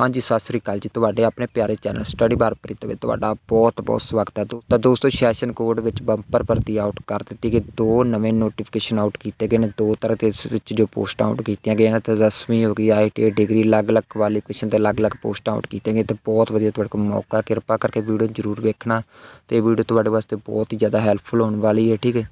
ਹਾਂਜੀ ਸਤਿ ਸ੍ਰੀ ਅਕਾਲ ਜੀ ਤੁਹਾਡੇ ਆਪਣੇ ਪਿਆਰੇ ਚੈਨਲ ਸਟੱਡੀ ਬਾਰ ਪ੍ਰੀਤ ਵਿੱਚ ਤੁਹਾਡਾ ਬਹੁਤ ਬਹੁਤ ਸਵਾਗਤ ਹੈ ਤਾਂ ਦੋਸਤੋ ਸੈਸ਼ਨ ਕੋਡ ਵਿੱਚ ਬੰਪਰ ਭਰਤੀ ਆਊਟ ਕਰ ਦਿੱਤੀ ਗਈ ਦੋ ਨਵੇਂ ਨੋਟੀਫਿਕੇਸ਼ਨ ਆਊਟ ਕੀਤੇ ਗਏ ਨੇ ਦੋ ਤਰ੍ਹਾਂ ਦੇ ਇਸ ਵਿੱਚ ਜੋ ਪੋਸਟ ਆਊਟ ਕੀਤੀਆਂ ਗਈਆਂ ਨੇ ਤਾਂ 10ਵੀਂ ਹੋ ਗਈ ਆਈਟੀ ਡਿਗਰੀ ਅਲੱਗ-ਅਲੱਗ ਕੁਆਲੀਫਿਕੇਸ਼ਨ ਤੇ ਅਲੱਗ-ਅਲੱਗ ਪੋਸਟ ਆਊਟ ਕੀਤੇ ਗਏ ਤੇ ਬਹੁਤ ਵਧੀਆ ਤੁਹਾਡੇ ਕੋਲ ਮੌਕਾ ਕਿਰਪਾ ਕਰਕੇ ਵੀਡੀਓ ਜ਼ਰੂਰ ਵੇਖਣਾ ਤੇ ਵੀਡੀਓ ਤੁਹਾਡੇ ਵਾਸਤੇ ਬਹੁਤ ਹੀ ਜ਼ਿਆਦਾ ਹੈਲਪਫੁਲ ਹੋਣ ਵਾਲੀ ਹੈ ਠੀਕ ਹੈ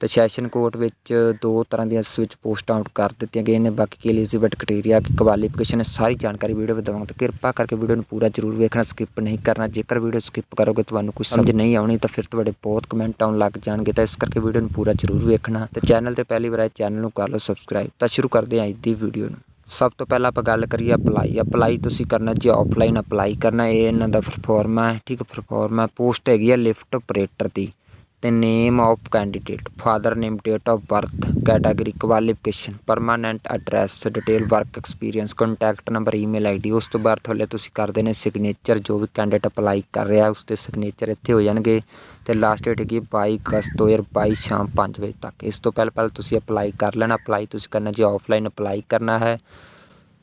ਤੇ ਸੈਸ਼ਨ ਕੋਰਟ ਵਿੱਚ ਦੋ ਤਰ੍ਹਾਂ ਦੀਆਂ ਸਵਿਚ ਪੋਸਟ ਆਊਟ ਕਰ ਦਿੱਤੀਆਂ ਗਈਆਂ ਨੇ ਬਾਕੀ ਕਿ ਐਲੀਜ਼ੀਬਿਟ ਕ੍ਰਾਈਟੇਰੀਆ ਕਿ ਕੁਆਲੀਫਿਕੇਸ਼ਨ ਸਾਰੀ ਜਾਣਕਾਰੀ ਵੀਡੀਓ ਵਿੱਚ ਦਵਾਂਗਾ ਤਾਂ ਕਿਰਪਾ ਕਰਕੇ ਵੀਡੀਓ ਨੂੰ ਪੂਰਾ ਜ਼ਰੂਰ ਵੇਖਣਾ ਸਕਿਪ ਨਹੀਂ ਕਰਨਾ ਜੇਕਰ ਵੀਡੀਓ ਸਕਿਪ ਕਰੋਗੇ ਤੁਹਾਨੂੰ ਕੁਝ ਸਮਝ ਨਹੀਂ ਆਉਣੀ ਤਾਂ ਫਿਰ ਤੁਹਾਡੇ ਬਹੁਤ ਕਮੈਂਟ ਆਉਣ ਲੱਗ ਜਾਣਗੇ ਤਾਂ ਇਸ ਕਰਕੇ ਵੀਡੀਓ ਨੂੰ ਪੂਰਾ ਜ਼ਰੂਰ ਵੇਖਣਾ ਤੇ ਚੈਨਲ ਤੇ ਪਹਿਲੀ ਵਾਰ ਆਏ ਚੈਨਲ ਨੂੰ ਕਰ ਲਓ ਸਬਸਕ੍ਰਾਈਬ ਤਾਂ ਸ਼ੁਰੂ ਕਰਦੇ ਹਾਂ ਅੱਜ ਦੀ ਵੀਡੀਓ ਨੂੰ ਸਭ ਤੋਂ ਪਹਿਲਾਂ ਆਪਾਂ ਗੱਲ ਕਰੀਏ ਅਪਲਾਈ ਅਪਲਾਈ ਤੁਸੀਂ ਕਰਨਾ ਜੀ ਆਫਲਾਈਨ ਅਪਲਾਈ ਕਰਨਾ ਇਹ ਇਹਨਾਂ ਦਾ ਫਾਰਮਾ ਹੈ ਠੀਕ ਫਾਰਮ ਹੈ ਪੋਸਟ ਹੈਗੀ ਹੈ ਲਿਫਟ ਆਪਰੇਟਰ ਦੀ the name of candidate father name date of birth category qualification permanent address detail work experience contact number email ID ਉਸ ਤੋਂ ਬਾਅਦ ਥੱਲੇ ਤੁਸੀਂ ਕਰ ਦੇਣੇ ਸਿਗਨੇਚਰ ਜੋ ਵੀ ਕੈਂਡੀਡੇਟ ਅਪਲਾਈ ਕਰ ਰਿਹਾ ਉਸ ਤੇ ਸਿਗਨੇਚਰ ਇੱਥੇ ਹੋ ਜਾਣਗੇ ਤੇ ਲਾਸਟ ਡੇਟ ਹੈਗੀ 22 ਅਗਸਤ 2022 ਸ਼ਾਮ 5 ਵਜੇ ਤੱਕ ਇਸ ਤੋਂ ਪਹਿਲ ਪਹਿਲ ਤੁਸੀਂ ਅਪਲਾਈ ਕਰ ਲੈਣਾ ਅਪਲਾਈ ਤੁਸੀਂ ਕਰਨਾ ਜੀ ਆਫਲਾਈਨ ਅਪਲਾਈ ਕਰਨਾ ਹੈ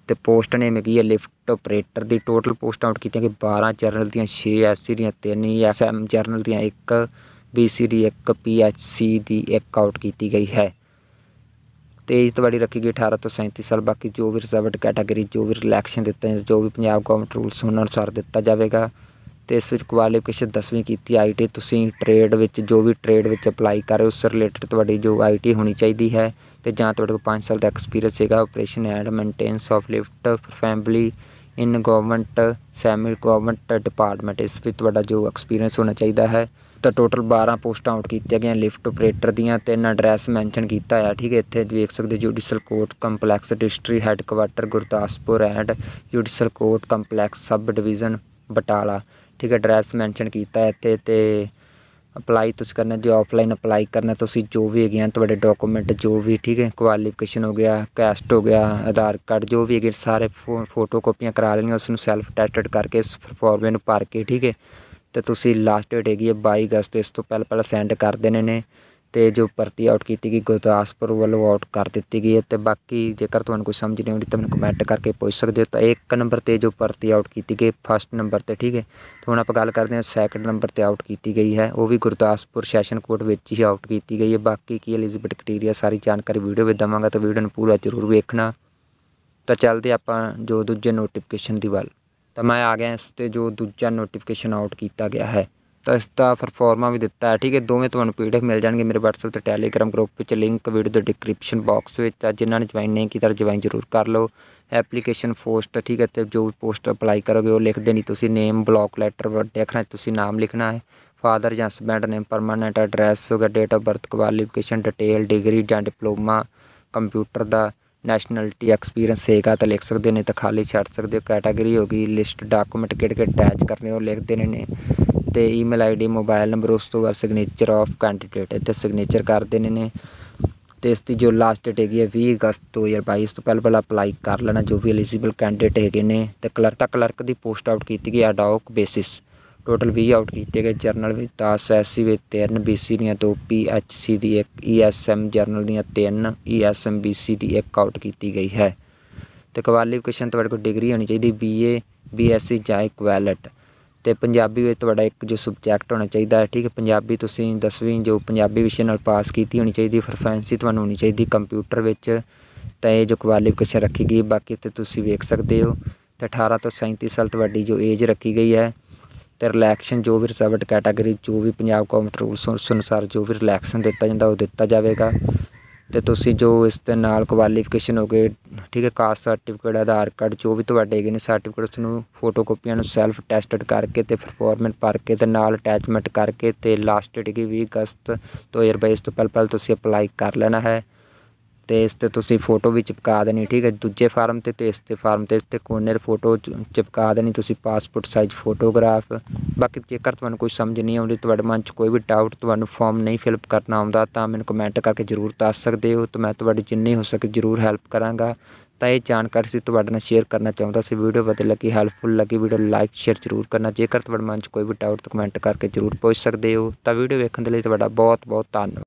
ਤੇ ਪੋਸਟ ਨੇਮ ਹੈਗੀ ਹੈ ਲਿਫਟ ਆਪਰੇਟਰ ਦੀ ਟੋਟਲ ਪੋਸਟ ਆਊਟ ਕੀਤੀਆਂ ਕਿ 12 ਜਰਨਲ ਦੀਆਂ 6 ਐਸਸੀ ਦੀਆਂ 3 ਐਸਐਮ ਜਰਨਲ ਦੀਆਂ 1 BC ਦੀ 1 PHC ਦੀ 1 ਆਊਟ ਕੀਤੀ ਗਈ ਹੈ ਤੇਜ਼ ਤਵਾੜੀ ਰੱਖੀ ਗਈ 18 ਤੋਂ 37 ਸਾਲ ਬਾਕੀ ਜੋ ਵੀ ਰਿਜ਼ਰਵਡ ਕੈਟਾਗਰੀ ਜੋ ਵੀ ਰਿਲੈਕਸ਼ਨ ਦਿੱਤੇ ਜੋ ਵੀ ਪੰਜਾਬ ਗਵਰਨਮੈਂਟ ਰੂਲਸ ਉਹਨਾਂ ਅਨੁਸਾਰ ਦਿੱਤਾ ਜਾਵੇਗਾ ਤੇ ਇਸ ਵਿੱਚ ਕੁਆਲੀਫਿਕੇਸ਼ਨ 10ਵੀਂ ਕੀਤੀ ਆਈਟੀ ਤੁਸੀਂ ਟ੍ਰੇਡ ਵਿੱਚ ਜੋ ਵੀ ਟ੍ਰੇਡ ਵਿੱਚ ਅਪਲਾਈ ਕਰ ਰਹੇ ਉਸ ਰਿਲੇਟਡ ਤੁਹਾਡੀ ਜੋ ਆਈਟੀ ਹੋਣੀ ਚਾਹੀਦੀ ਹੈ ਤੇ ਜਾਂ ਤੁਹਾਡੇ ਕੋਲ 5 ਸਾਲ ਦਾ ਐਕਸਪੀਰੀਅੰਸ ਹੈਗਾ operation and maintenance of lift family in government semi government department ਇਸ ਵਿੱਚ ਤੁਹਾਡਾ ਜੋ ਐਕਸਪੀਰੀਅੰਸ ਹੋਣਾ ਚਾਹੀਦਾ ਹੈ ਤਾਂ ਟੋਟਲ 12 ਪੋਸਟਾਂ ਆਊਟ ਕੀਤੀਆਂ ਗਈਆਂ ਲਿਫਟ ਆਪਰੇਟਰ ਦੀਆਂ ਤਿੰਨ ਐਡਰੈਸ ਮੈਂਸ਼ਨ ਕੀਤਾ ਹੋਇਆ ਠੀਕ ਹੈ ਇੱਥੇ ਦੇਖ ਸਕਦੇ judicial court complex head quarter Gurdaspur and judicial court complex sub division Batala ਠੀਕ ਐਡਰੈਸ ਮੈਂਸ਼ਨ ਕੀਤਾ ਇੱਥੇ ਤੇ ਅਪਲਾਈ ਤੁਸੀਂ ਕਰਨਾ ਜੇ ਆਫਲਾਈਨ ਅਪਲਾਈ ਕਰਨਾ ਤੁਸੀਂ ਜੋ ਵੀ ਹੈਗੇ ਆ ਤੁਹਾਡੇ ਡਾਕੂਮੈਂਟ ਜੋ ਵੀ ਠੀਕ ਹੈ ਕੁਆਲੀਫਿਕੇਸ਼ਨ ਹੋ ਗਿਆ ਕੈਸਟ ਹੋ ਗਿਆ ਆਧਾਰ ਕਾਰਡ ਜੋ ਵੀ ਹੈਗੇ ਸਾਰੇ ਫੋਟੋ ਕਾਪੀਆਂ ਕਰਾ ਲੈਣੀਆਂ ਉਸ ਨੂੰ ਸੈਲਫ ਟੈਸਟਡ ਕਰਕੇ ਇਸ ਫਾਰਮ ਨੂੰ ਭਰ ਕੇ ਠੀਕ ਹੈ ਤੇ ਤੁਸੀਂ ਲਾਸਟ ਡੇਟ ਹੈਗੀ ਹੈ 22 ਅਗਸਤ ਇਸ ਤੋਂ ਪਹਿਲਾਂ ਪਹਿਲਾਂ ਸੈਂਡ ਕਰ ਦੇਣੇ ਨੇ ਤੇ ਜੋ ਭਰਤੀ ਆਊਟ ਕੀਤੀ ਗਈ ਗੁਰਦਾਸਪੁਰ ਵੱਲੋਂ ਆਊਟ ਕਰ ਦਿੱਤੀ ਗਈ ਹੈ ਤੇ ਬਾਕੀ ਜੇਕਰ ਤੁਹਾਨੂੰ ਕੋਈ ਸਮਝ ਨਹੀਂ ਆਉਂਦੀ ਤਾਂ ਮੈਨੂੰ ਕਮੈਂਟ ਕਰਕੇ ਪੁੱਛ ਸਕਦੇ ਹੋ ਤਾਂ ਇਹ ਇੱਕ ਨੰਬਰ 'ਤੇ ਜੋ ਭਰਤੀ ਆਊਟ ਕੀਤੀ ਗਈ ਫਸਟ ਨੰਬਰ 'ਤੇ ਠੀਕ ਹੈ ਤੇ ਹੁਣ ਆਪਾਂ ਗੱਲ ਕਰਦੇ ਹਾਂ ਸੈਕੰਡ ਨੰਬਰ 'ਤੇ ਆਊਟ ਕੀਤੀ ਗਈ ਹੈ ਉਹ ਵੀ ਗੁਰਦਾਸਪੁਰ ਸੈਸ਼ਨ ਕੋਰਟ ਵਿੱਚ ਹੀ ਆਊਟ ਕੀਤੀ ਗਈ ਹੈ ਬਾਕੀ ਕੀ ਐਲੀਜ਼ੀਬਿਲਟੀ ਕ੍ਰਾਈਟੇਰੀਆ ਸਾਰੀ ਜਾਣਕਾਰੀ ਵੀਡੀਓ ਵਿੱਚ ਦਵਾਂਗਾ ਤਾਂ ਵੀਡੀਓ ਨੂੰ ਪੂਰਾ ਜ਼ਰੂਰ ਵੇਖਣਾ ਤਾਂ ਚੱਲਦੇ ਆਪਾਂ ਜੋ ਦੂਜੇ ਨੋਟੀਫਿਕੇਸ਼ਨ ਦੀ ਵੱਲ ਤਾਂ ਮੈਂ ਆ ਗਿਆ ਇਸ ਤੇ ਜੋ ਦੂਜਾ ਨੋਟੀਫਿਕੇਸ਼ਨ ਆਊਟ ਕੀਤਾ ਗਿਆ ਹੈ ਤਾਂ ਇਸ ਦਾ ਪਰਫਾਰਮਾ ਵੀ ਦਿੱਤਾ ਹੈ ਠੀਕ ਹੈ ਦੋਵੇਂ ਤੁਹਾਨੂੰ ਪੀਡੀਐਫ ਮਿਲ ਜਾਣਗੇ ਮੇਰੇ WhatsApp ਤੇ Telegram ਗਰੁੱਪ ਵਿੱਚ ਲਿੰਕ ਵੀਡੀਓ ਦੇ ਡਿਸਕ੍ਰਿਪਸ਼ਨ ਬਾਕਸ ਵਿੱਚ ਆ ਜਿਨ੍ਹਾਂ ਨੇ ਜੁਆਇਨ ਨਹੀਂ ਕੀਤਾ ਜੁਆਇਨ ਜ਼ਰੂਰ ਕਰ ਲਓ ਐਪਲੀਕੇਸ਼ਨ ਪੋਸਟ ਠੀਕ ਹੈ ਤੇ ਜੋ ਪੋਸਟ ਅਪਲਾਈ ਕਰੋਗੇ ਉਹ ਲਿਖ ਦੇਣੀ ਤੁਸੀਂ ਨੇਮ ਬਲੌਕ ਲੈਟਰ ਵੱਡੇ ਅੱਖਰਾਂ ਤੁਸੀਂ ਨਾਮ ਲਿਖਣਾ ਹੈ ਫਾਦਰ ਜਾਂ ਸਬੈਂਡ ਨੇਮ ਪਰਮਨੈਂਟ ਐਡਰੈਸ ਹੋਗਾ date of birth qualification detail degree ਜਾਂ ਡਿਪਲੋਮਾ ਕੰਪਿਊਟਰ ਦਾ ਨੈਸ਼ਨੈਲਿਟੀ ਐਕਸਪੀਰੀਅੰਸ ਹੈਗਾ ਤਾਂ ਲਿਖ ਸਕਦੇ ਨੇ ਤਾਂ ਖਾਲੀ ਛੱਡ ਸਕਦੇ ਹੋ ਕੈਟਾਗਰੀ ਹੋਗੀ ਲਿਸਟ ਡਾਕੂਮੈਂਟ ਕਿਹੜੇ ਕਿਹੜੇ ਅਟੈਚ ਕਰਨੇ ਉਹ ਲਿਖ ਦੇਣੇ ਨੇ ਤੇ ਈਮੇਲ ਆਈਡੀ ਮੋਬਾਈਲ ਨੰਬਰ ਉਸ ਤੋਂ ਬਾਅਦ ਸਿਗਨੇਚਰ ਆਫ ਕੈਂਡੀਡੇਟ ਇੱਥੇ ਸਿਗਨੇਚਰ ਕਰ ਦੇਣੇ ਨੇ ਤੇ ਇਸ ਦੀ ਜੋ ਲਾਸਟ ਡੇਟ ਹੈਗੀ ਹੈ 20 ਅਗਸਤ 2022 ਤੋਂ ਪਹਿਲਾਂ ਪਹਿਲਾਂ ਅਪਲਾਈ ਕਰ ਲੈਣਾ ਜੋ ਵੀ ਐਲੀਜੀਬਲ ਕੈਂਡੀਡੇਟ ਹੈਗੇ ਨੇ ਤੇ ਕਲਰ ਤਾਂ ਕਲਰਕ ਦੀ ਪੋਸਟ ਆਊਟ ਕੀਤੀ ਗਈ ਡਾਕ ਬੇਸਿਸ ਟੋਟਲ 20 ਆਊਟ ਕੀਤੇ ਗਏ ਜਰਨਲ ਵਿੱਚ 10 ਐਸਸੀ ਵਿੱਚ 3 ਬੀਸੀ ਦੀਆਂ ਦੋ ਪੀਐਚਸੀ ਦੀ ਇੱਕ ਈਐਸਐਮ e ਜਰਨਲ ਦੀਆਂ ਤਿੰਨ ਈਐਸਐਮ e ਬੀਸੀ ਦੀ ਇੱਕ ਆਊਟ ਕੀਤੀ ਗਈ ਹੈ ਤੇ ਕੁਆਲੀਫਿਕੇਸ਼ਨ ਤੁਹਾਡੇ ਕੋਲ ਡਿਗਰੀ ਹੋਣੀ ਚਾਹੀਦੀ ਬੀਏ ਬੀਐਸਸੀ ਜਾਂ ਇਕਵੈਲਟ ਤੇ ਪੰਜਾਬੀ ਵਿੱਚ ਤੁਹਾਡਾ ਇੱਕ ਜੋ ਸਬਜੈਕਟ ਹੋਣਾ ਚਾਹੀਦਾ ਹੈ ਠੀਕ ਹੈ ਪੰਜਾਬੀ ਤੁਸੀਂ 10ਵੀਂ ਜੋ ਪੰਜਾਬੀ ਵਿਸ਼ੇ ਨਾਲ ਪਾਸ ਕੀਤੀ ਹੋਣੀ ਚਾਹੀਦੀ ਫਰਫੈਂਸੀ ਤੁਹਾਨੂੰ ਹੋਣੀ ਚਾਹੀਦੀ ਕੰਪਿਊਟਰ ਵਿੱਚ ਤਾਂ ਇਹ ਜੋ ਕੁਆਲੀਫਿਕੇਸ਼ਨ ਰੱਖੀ ਗਈ ਬਾਕੀ ਤੇ ਤੁਸੀਂ ਵੇਖ ਸਕਦੇ ਹੋ ਤੇ 18 ਤੋਂ 37 ਸਾਲ ਤੁਹਾਡੀ ਜੋ ਏਜ ਰੱਖੀ ਗਈ ਹੈ ਤੇ ਰਿਲੈਕਸ਼ਨ ਜੋ ਵੀ ਰਿਜ਼ਰਵਡ ਕੈਟਾਗਰੀ ਜੋ ਵੀ ਪੰਜਾਬ ਕੰਪਿਊਟਰ ਰੂਲਸ ਅਨੁਸਾਰ ਜੋ ਵੀ ਰਿਲੈਕਸ਼ਨ ਦਿੱਤਾ ਜਾਂਦਾ ਉਹ ਦਿੱਤਾ ਜਾਵੇਗਾ ਤੇ ਤੁਸੀਂ ਜੋ ਇਸ ਦੇ ਨਾਲ ਕੁਆਲੀਫਿਕੇਸ਼ਨ ਹੋ ਗਏ ਠੀਕ ਹੈ ਕਾਸਟ ਸਰਟੀਫਿਕੇਟ ਆਧਾਰ ਕਾਰਡ ਜੋ ਵੀ ਤੁਹਾਡੇ ਹੈਗੇ ਨੇ ਸਰਟੀਫਿਕੇਟ ਉਸ ਨੂੰ ਫੋਟੋਕਾਪੀਆਂ ਨੂੰ ਸੈਲਫ ਟੈਸਟਡ ਕਰਕੇ ਤੇ ਫਾਰਮੈਟ ਭਰ ਕੇ ਤੇ ਨਾਲ ਅਟੈਚਮੈਂਟ ਕਰਕੇ ਤੇ ਲਾਸਟ ਡੇਟ ਕੀ 20 ਅਗਸਤ 2022 ਤੋਂ ਪਹਿਲ ਪਹਿਲ ਤੁਸੀਂ ਅਪਲਾਈ ਕਰ ਲੈਣਾ ਹੈ ਤੇ ਇਸ ਤੇ ਤੁਸੀਂ ਫੋਟੋ ਵੀ ਚਿਪਕਾ ਦੇਣੀ ਠੀਕ ਹੈ ਦੂਜੇ ਫਾਰਮ ਤੇ ਤੇ ਇਸ ਤੇ ਫਾਰਮ ਤੇ ਇਸ ਤੇ ਕੋਰਨਰ ਫੋਟੋ ਚਿਪਕਾ ਦੇਣੀ ਤੁਸੀਂ ਪਾਸਪੋਰਟ ਸਾਈਜ਼ ਫੋਟੋਗ੍ਰਾਫ ਬਾਕੀ ਜੇਕਰ ਤੁਹਾਨੂੰ ਕੋਈ ਸਮਝ ਨਹੀਂ ਆਉਂਦੀ ਤੁਹਾਡੇ ਮਨ 'ਚ ਕੋਈ ਵੀ ਡਾਊਟ ਤੁਹਾਨੂੰ ਫਾਰਮ ਨਹੀਂ ਫਿਲਪ ਕਰਨਾ ਆਉਂਦਾ ਤਾਂ ਮੈਨੂੰ ਕਮੈਂਟ ਕਰਕੇ ਜ਼ਰੂਰ ਦੱਸ ਸਕਦੇ ਹੋ ਤਾਂ ਮੈਂ ਤੁਹਾਡੀ ਜਿੰਨੀ ਹੋ ਸਕੇ ਜ਼ਰੂਰ ਹੈਲਪ ਕਰਾਂਗਾ ਤਾਂ ਇਹ ਜਾਣਕਾਰੀ ਸੀ ਤੁਹਾਡੇ ਨਾਲ ਸ਼ੇਅਰ ਕਰਨਾ ਚਾਹੁੰਦਾ ਸੀ ਵੀਡੀਓ ਵਧੀਆ ਲੱਗੀ ਹੈਲਪਫੁਲ ਲੱਗੀ ਵੀਡੀਓ ਲਾਈਕ ਸ਼ੇਅਰ ਜ਼ਰੂਰ ਕਰਨਾ ਜੇਕਰ ਤੁਹਾਡੇ ਮਨ 'ਚ ਕੋਈ ਵੀ ਡਾਊਟ ਤਾਂ ਕਮੈਂਟ ਕਰਕੇ ਜ਼ਰੂਰ ਪੁੱਛ ਸਕਦੇ ਹੋ ਤਾਂ ਵੀਡੀਓ ਵੇਖਣ ਦੇ ਲਈ ਤੁਹਾਡਾ ਬਹੁਤ ਬਹੁਤ ਧੰਨਵਾਦ